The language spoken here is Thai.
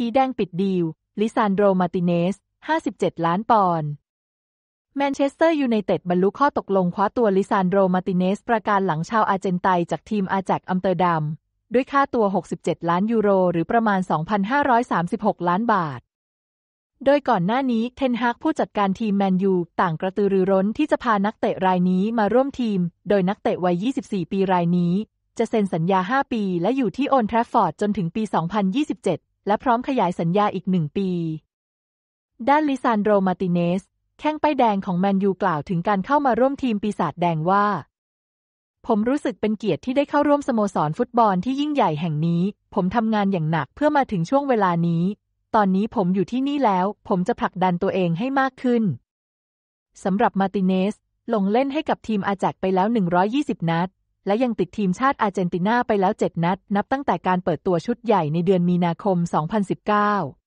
ผีแดงปิดดีล ลิซานโดมาติเนส57 ล้านปอนด์แมนเชสเตอร์ยูไนเต็ดบรรลุข้อตกลงคว้าตัวลิซานโดมาติเนสประการหลังชาวอาร์เจนไตจากทีมอาแจกอัมเตอร์ดัม ด้วยค่าตัว 67 ล้านยูโรหรือประมาณ 2,536 ล้านบาท โดยก่อนหน้านี้เทนฮากผู้จัดการทีมแมนยูต่างกระตือรือร้นที่จะพานักเตะรายนี้มาร่วมทีม โดยนักเตะวัย24 ปีรายนี้จะเซ็นสัญญา 5 ปีและอยู่ที่โอนทรฟฟอร์ดจนถึงปี 2027และพร้อมขยายสัญญาอีกหนึ่งปี ด้านลิซานโดมาติเนส แข้งป้ายแดงของแมนยูกล่าวถึงการเข้ามาร่วมทีมปีศาจแดงว่า ผมรู้สึกเป็นเกียรติที่ได้เข้าร่วมสโมสรฟุตบอลที่ยิ่งใหญ่แห่งนี้ ผมทำงานอย่างหนักเพื่อมาถึงช่วงเวลานี้ ตอนนี้ผมอยู่ที่นี่แล้ว ผมจะผลักดันตัวเองให้มากขึ้น สำหรับมาติเนส ลงเล่นให้กับทีมอาจักไปแล้ว 120 นัดและยังติดทีมชาติอาร์เจนตินาไปแล้ว 7 นัด นับตั้งแต่การเปิดตัวชุดใหญ่ในเดือนมีนาคม 2019